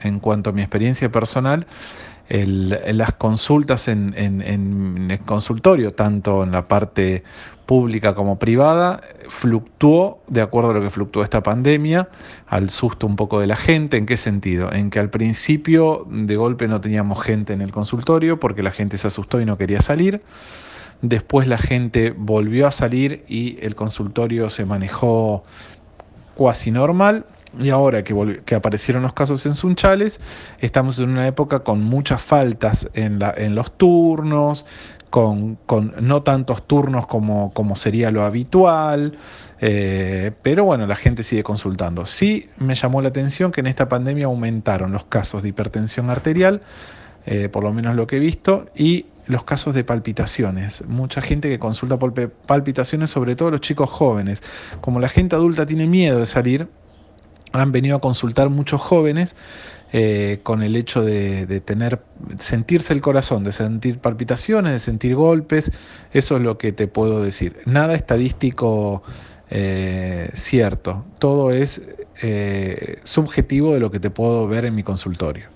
En cuanto a mi experiencia personal, las consultas en, en, el consultorio, tanto en la parte pública como privada, fluctuó de acuerdo a lo que fluctuó esta pandemia, al susto un poco de la gente. ¿En qué sentido? En que al principio de golpe no teníamos gente en el consultorio porque la gente se asustó y no quería salir. Después la gente volvió a salir y el consultorio se manejó cuasi normal. Y ahora que, aparecieron los casos en Sunchales, estamos en una época con muchas faltas en, los turnos, con, no tantos turnos como, como sería lo habitual, eh, pero bueno, la gente sigue consultando. Sí me llamó la atención que en esta pandemia aumentaron los casos de hipertensión arterial, eh, por lo menos lo que he visto, y los casos de palpitaciones. Mucha gente que consulta por palpitaciones, sobre todo los chicos jóvenes. Como la gente adulta tiene miedo de salir, han venido a consultar muchos jóvenes eh, con el hecho de, tener, sentirse el corazón, de sentir palpitaciones, de sentir golpes. Eso es lo que te puedo decir. Nada estadístico eh, cierto. Todo es eh, subjetivo de lo que te puedo ver en mi consultorio.